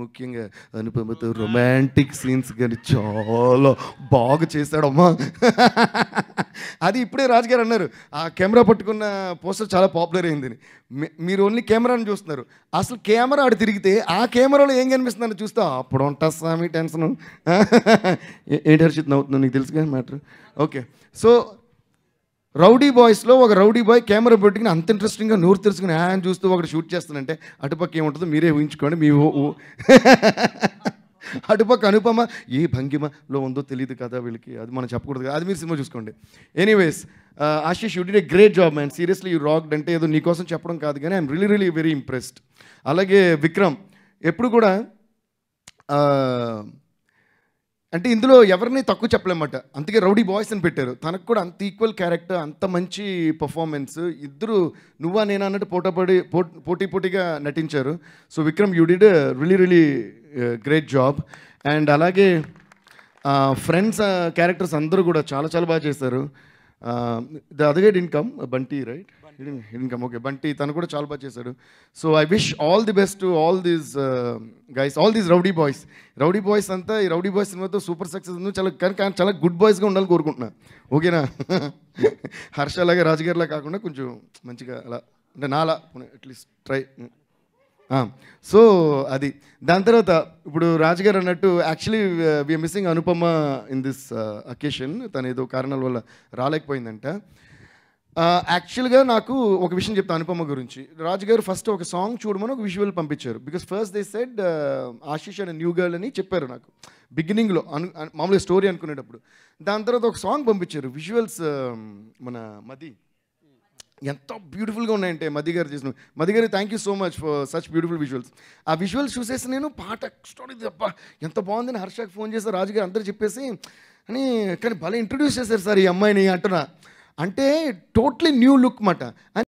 ముఖ్యంగా అనుపమతో romantic scenes కానీ చాలా బాగా చేశాడమ్మా అది ఇప్పుడే రాజుగారు అన్నారు ఆ కెమెరా పట్టుకున్న పోస్టర్ చాలా పాపులర్ అయింది మీరు ఓన్లీ కెమెరాను చూస్తున్నారు అసలు కెమెరా ఆడు తిరిగితే ఆ కెమెరాలో ఏం కనిపిస్తుందని చూస్తే అప్పుడు ఉంటా స్వామి టెన్షన్ ఏంటి హర్షిత్ అవుతుందో నీకు తెలుసుగా మ్యాటర్ ఓకే సో రౌడీ బాయ్స్లో ఒక రౌడీ బాయ్ కెమెరా పెట్టుకుని అంత ఇంట్రెస్టింగ్గా నూరు తెలుసుకుని ఆయన చూస్తూ ఒకటి షూట్ చేస్తానంటే అటుపక్క ఏముంటుందో మీరే ఊహించుకోండి మీ అటుపక్క అనుపమ ఏ భంగిమలో ఉందో తెలియదు కదా వీళ్ళకి అది మనం చెప్పకూడదు అది మీరు సినిమా చూసుకోండి anyways Ashish you did a great job man seriously you rocked అంటే ఏదో నీకోసం చెప్పడం కాదు కానీ I'm really really very impressed అలాగే విక్రమ్ ఎప్పుడు కూడా అంటే ఇందులో ఎవరిని తక్కువ చెప్పలేమాట అందుకే రౌడీ బాయ్స్ అని పెట్టారు తనకు కూడా అంత ఈక్వల్ క్యారెక్టర్ అంత మంచి పర్ఫార్మెన్స్ ఇద్దరు నువ్వా నేను అన్నట్టు పోటాపడి పోటీ పోటీగా నటించారు so Vikram you did really really great job and అలాగే ఫ్రెండ్స్ క్యారెక్టర్స్ uh, అందరూ కూడా చాలా చాలా బాగా చేశారు ద అదగైడ్ ఇన్కమ్ బంటి రైట్ ఇన్కమ్ ఓకే బంటి తను కూడా చాలా బాగా చేశాడు so I wish all the best to all these guys all these rowdy boys rowdy boys అంతా ఈ రౌడీ బాయ్స్ సినిమాతో సూపర్ సక్సెస్ ఉంది చాలా కానీ చాలా గుడ్ బాయ్స్గా ఉండాలని కోరుకుంటున్నా ఓకేనా హర్ష అలాగే రాజగారిలా కాకుండా కొంచెం మంచిగా అలా అంటే నాలా అట్లీస్ట్ ట్రై సో అది దాని తర్వాత ఇప్పుడు రాజుగారు అన్నట్టు actually we are missing Anupama in this occasion తను ఏదో కారణాల వల్ల రాలేకపోయిందంట యాక్చువల్గా నాకు ఒక విషయం చెప్తాను అనుపమ గురించి రాజు గారు ఫస్ట్ ఒక సాంగ్ చూడమని ఒక విజువల్ పంపించారు because first they said Ashish and new girl అని చెప్పారు నాకు బిగినింగ్లో అను మామూలుగా స్టోరీ అనుకునేటప్పుడు దాని తర్వాత ఒక సాంగ్ పంపించారు విజువల్స్ um, మన మది ఎంత బ్యూటిఫుల్గా ఉన్నాయంటే మది గారు చేసిన మది గారు thank you so much for such beautiful visuals ఆ విజువల్స్ చూసేసి నేను పాట స్టోరీ తప్ప ఎంత బాగుందని హర్షకు ఫోన్ చేసి రాజుగారు అందరూ చెప్పేసి అని కానీ భలే ఇంట్రడ్యూస్ చేశారు సార్ ఈ అమ్మాయిని అంటున్నా అంటే టోటలీ న్యూ లుక్ మాట